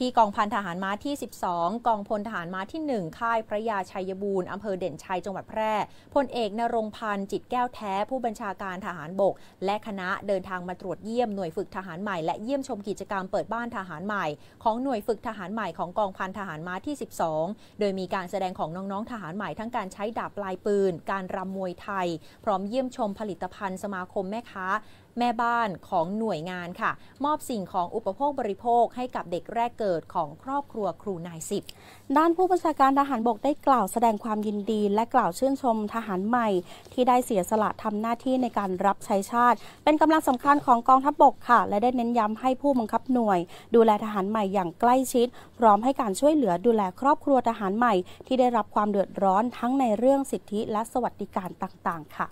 ที่กองพันทหารม้าที่ 12 กองพลทหารม้าที่ 1 ค่ายพระยาชัยบูรณ์อำเภอเด่นชัย จังหวัดแพร่ พลเอกนรงพันธ์จิตแก้วแท้ ผู้บัญชาการทหารบก และคณะเดินทางมาตรวจเยี่ยมหน่วยฝึกทหารใหม่และเยี่ยมชมกิจกรรมเปิดบ้านทหารใหม่ของหน่วยฝึกทหารใหม่ของกองพันทหารม้าที่ 12 โดยมีการแสดงของน้องๆทหารใหม่ทั้งการใช้ดาบปลายปืน การรำมวยไทย พร้อมเยี่ยมชมผลิตภัณฑ์สมาคมแม่ค้าแม่บ้านของหน่วยงานค่ะ มอบสิ่งของอุปโภคบริโภคให้กับเด็กแรกเกิดิดของครอบครัวครูนายสิบด้านผู้บัญชาการทหารบกได้กล่าวแสดงความยินดี และกล่าวชื่นชมทหารใหม่ ที่ได้เสียสละทำหน้าที่ในการรับใช้ชาติ เป็นกำลังสำคัญของกองทัพบบกค่ะ และได้เน้นย้ำให้ผู้บังคับหน่วย ดูแลทหารใหม่อย่างใกล้ชิดพร้อมให้การช่วยเหลือดูแล ครอบครัวทหารใหม่ที่ได้รับความเดือดร้อนทั้งในเรื่องสิทธิและสวัสดิการต่างๆ ค่ะ